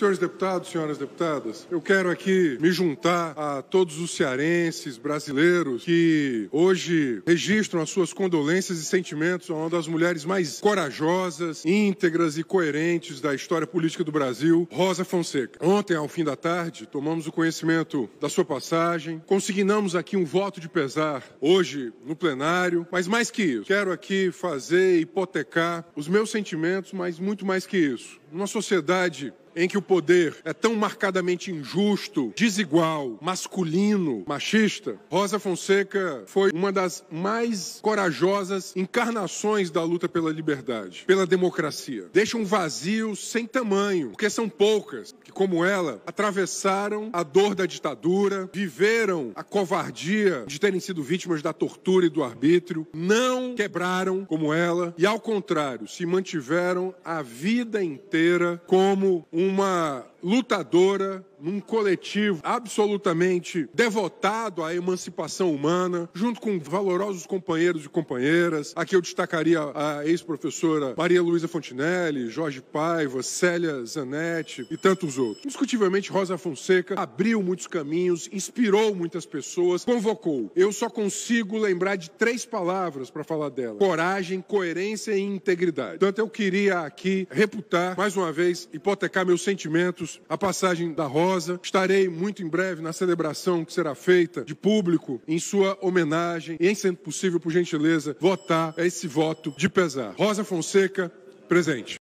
Senhores deputados, senhoras deputadas, eu quero aqui me juntar a todos os cearenses, brasileiros que hoje registram as suas condolências e sentimentos a uma das mulheres mais corajosas, íntegras e coerentes da história política do Brasil, Rosa Fonseca. Ontem, ao fim da tarde, tomamos o conhecimento da sua passagem, consignamos aqui um voto de pesar hoje no plenário, mas mais que isso, quero aqui fazer hipotecar os meus sentimentos, mas muito mais que isso. Uma sociedade em que o poder é tão marcadamente injusto, desigual, masculino, machista, Rosa Fonseca foi uma das mais corajosas encarnações da luta pela liberdade, pela democracia. Deixa um vazio sem tamanho, porque são poucas que, como ela, atravessaram a dor da ditadura, viveram a covardia de terem sido vítimas da tortura e do arbítrio, não quebraram como ela e, ao contrário, se mantiveram a vida inteira como um uma lutadora, num coletivo absolutamente devotado à emancipação humana, junto com valorosos companheiros e companheiras. Aqui eu destacaria a ex-professora Maria Luísa Fontinelli, Jorge Paiva, Célia Zanetti e tantos outros. Indiscutivelmente, Rosa Fonseca abriu muitos caminhos, inspirou muitas pessoas, convocou. Eu só consigo lembrar de três palavras para falar dela: coragem, coerência e integridade. Portanto, eu queria aqui reputar, mais uma vez, hipotecar meus sentimentos a passagem da Rosa. Estarei muito em breve na celebração que será feita de público em sua homenagem e, em sendo possível, por gentileza, votar esse voto de pesar. Rosa Fonseca, presente.